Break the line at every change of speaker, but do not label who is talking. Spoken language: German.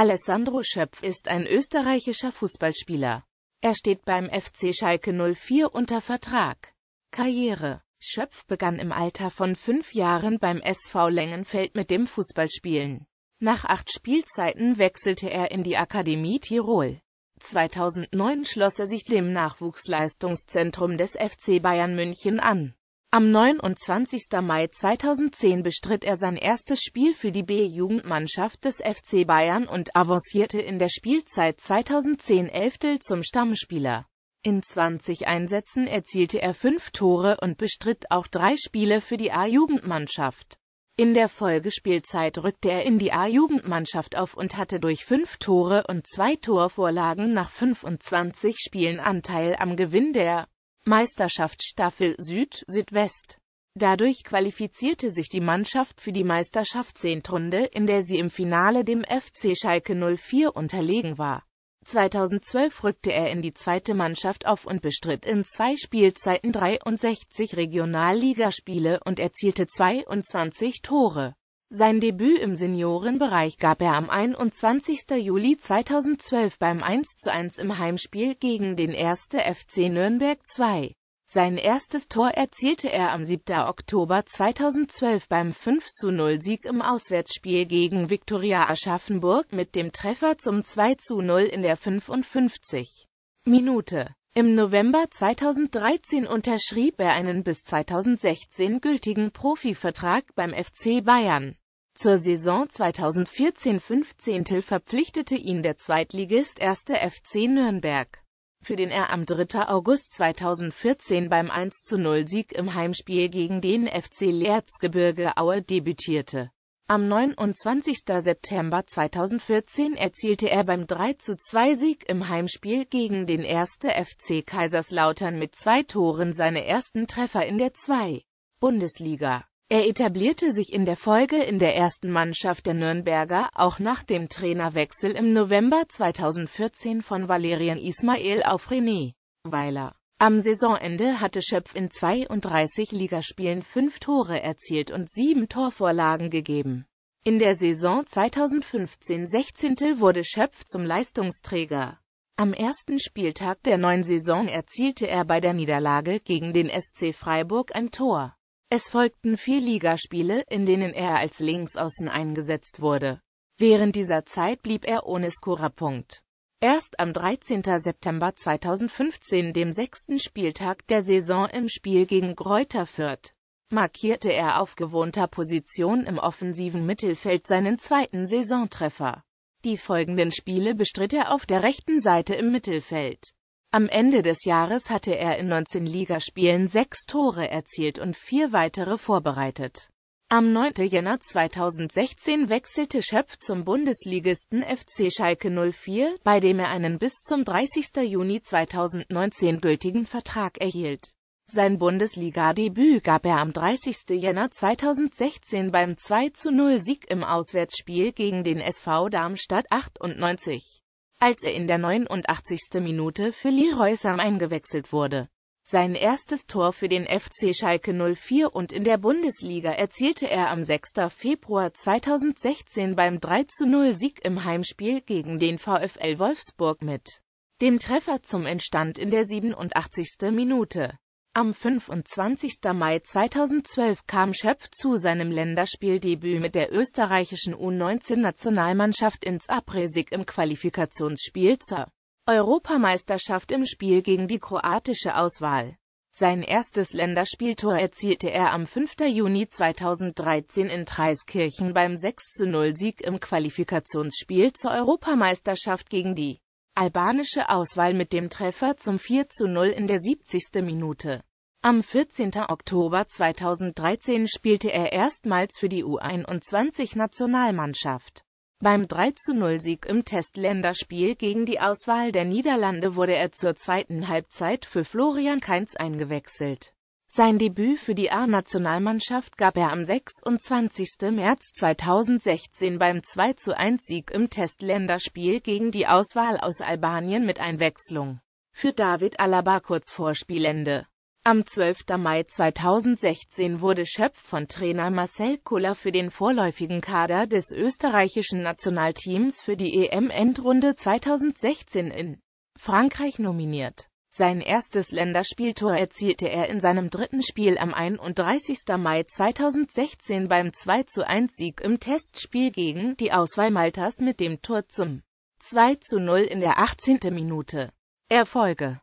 Alessandro Schöpf ist ein österreichischer Fußballspieler. Er steht beim FC Schalke 04 unter Vertrag. Karriere Schöpf begann im Alter von fünf Jahren beim SV Lengenfeld mit dem Fußballspielen. Nach acht Spielzeiten wechselte er in die Akademie Tirol. 2009 schloss er sich dem Nachwuchsleistungszentrum des FC Bayern München an. Am 29. Mai 2010 bestritt er sein erstes Spiel für die B-Jugendmannschaft des FC Bayern und avancierte in der Spielzeit 2010 Elftel zum Stammspieler. In 20 Einsätzen erzielte er fünf Tore und bestritt auch drei Spiele für die A-Jugendmannschaft. In der Folgespielzeit rückte er in die A-Jugendmannschaft auf und hatte durch fünf Tore und zwei Torvorlagen nach 25 Spielen Anteil am Gewinn der Meisterschaftsstaffel Süd-Südwest. Dadurch qualifizierte sich die Mannschaft für die Meisterschaftsendrunde, in der sie im Finale dem FC Schalke 04 unterlegen war. 2012 rückte er in die zweite Mannschaft auf und bestritt in zwei Spielzeiten 63 Regionalligaspiele und erzielte 22 Tore. Sein Debüt im Seniorenbereich gab er am 21. Juli 2012 beim 1 zu 1 im Heimspiel gegen den 1. FC Nürnberg 2. Sein erstes Tor erzielte er am 7. Oktober 2012 beim 5-0-Sieg zu im Auswärtsspiel gegen Viktoria Aschaffenburg mit dem Treffer zum 2-0 zu in der 55. Minute. Im November 2013 unterschrieb er einen bis 2016 gültigen Profivertrag beim FC Bayern. Zur Saison 2014-15 verpflichtete ihn der Zweitligist 1. FC Nürnberg, für den er am 3. August 2014 beim 1-0-Sieg im Heimspiel gegen den FC Erzgebirge Aue debütierte. Am 29. September 2014 erzielte er beim 3-2-Sieg im Heimspiel gegen den 1. FC Kaiserslautern mit zwei Toren seine ersten Treffer in der 2. Bundesliga. Er etablierte sich in der Folge in der ersten Mannschaft der Nürnberger, auch nach dem Trainerwechsel im November 2014 von Valerian Ismail auf René Weiler. Am Saisonende hatte Schöpf in 32 Ligaspielen fünf Tore erzielt und sieben Torvorlagen gegeben. In der Saison 2015-16 wurde Schöpf zum Leistungsträger. Am ersten Spieltag der neuen Saison erzielte er bei der Niederlage gegen den SC Freiburg ein Tor. Es folgten vier Ligaspiele, in denen er als Linksaußen eingesetzt wurde. Während dieser Zeit blieb er ohne Scorerpunkt. Erst am 13. September 2015, dem sechsten Spieltag der Saison im Spiel gegen Greuther Fürth, markierte er auf gewohnter Position im offensiven Mittelfeld seinen zweiten Saisontreffer. Die folgenden Spiele bestritt er auf der rechten Seite im Mittelfeld. Am Ende des Jahres hatte er in 19 Ligaspielen sechs Tore erzielt und vier weitere vorbereitet. Am 9. Jänner 2016 wechselte Schöpf zum Bundesligisten FC Schalke 04, bei dem er einen bis zum 30. Juni 2019 gültigen Vertrag erhielt. Sein Bundesliga-Debüt gab er am 30. Jänner 2016 beim 2-0-Sieg im Auswärtsspiel gegen den SV Darmstadt 98 als er in der 89. Minute für Leroy Sam eingewechselt wurde. Sein erstes Tor für den FC Schalke 04 und in der Bundesliga erzielte er am 6. Februar 2016 beim 3-0-Sieg im Heimspiel gegen den VfL Wolfsburg mit. Dem Treffer zum Entstand in der 87. Minute. Am 25. Mai 2012 kam Schöpf zu seinem Länderspieldebüt mit der österreichischen U-19-Nationalmannschaft ins Abresig im Qualifikationsspiel zur Europameisterschaft im Spiel gegen die kroatische Auswahl. Sein erstes Länderspieltor erzielte er am 5. Juni 2013 in Treiskirchen beim 6-0-Sieg im Qualifikationsspiel zur Europameisterschaft gegen die albanische Auswahl mit dem Treffer zum 4-0 in der 70. Minute. Am 14. Oktober 2013 spielte er erstmals für die U21-Nationalmannschaft. Beim 3-0-Sieg im Testländerspiel gegen die Auswahl der Niederlande wurde er zur zweiten Halbzeit für Florian Kainz eingewechselt. Sein Debüt für die A-Nationalmannschaft gab er am 26. März 2016 beim 2-1-Sieg im Testländerspiel gegen die Auswahl aus Albanien mit Einwechslung für David Alaba kurz vor Spielende. Am 12. Mai 2016 wurde Schöpf von Trainer Marcel Kuller für den vorläufigen Kader des österreichischen Nationalteams für die EM-Endrunde 2016 in Frankreich nominiert. Sein erstes Länderspieltor erzielte er in seinem dritten Spiel am 31. Mai 2016 beim 2-1-Sieg zu im Testspiel gegen die Auswahl Maltas mit dem Tor zum 2-0 zu in der 18. Minute. Erfolge